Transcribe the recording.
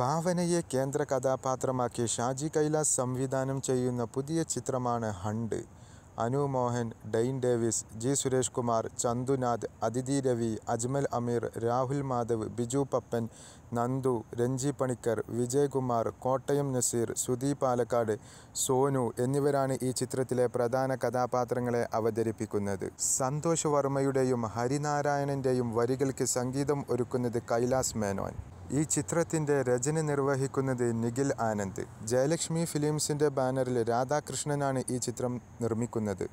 ഭാവനയെ കേന്ദ്ര കഥാപാത്രമാക്കി ഷാജി കൈലാസ് സംവിധാനം ചെയ്യുന്ന പുതിയ ചിത്രമാണ് ഹണ്ട് അനു മോഹൻ ഡെയിൻ ഡേവിസ് ജി സുരേഷ് കുമാർ ചന്തുനാഥ് അതിഥി രവി അജ്മൽ അമീർ രാഹുൽ മാധവ് ബിജു പപ്പൻ നന്ദു രഞ്ജി പണിക്കർ വിജയകുമാർ കോട്ടയം നസീർ സുധി പാലക്കാട് സോനു എന്നിവരാണ് ഈ ചിത്രത്തിലെ പ്രധാന കഥാപാത്രങ്ങളെ അവതരിപ്പിക്കുന്നത് സന്തോഷ് വർമ്മയുടെയും ഹരിനാരായണൻ്റെയും വരികൾക്ക് സംഗീതം ഒരുക്കുന്നത് കൈലാസ് മേനോൻ ഈ ചിത്രത്തിൻ്റെ രചന നിർവഹിക്കുന്നത് നിഖിൽ ആനന്ദ് ജയലക്ഷ്മി ഫിലിംസിൻ്റെ ബാനറിൽ രാധാകൃഷ്ണനാണ് ഈ ചിത്രം നിർമ്മിക്കുന്നത്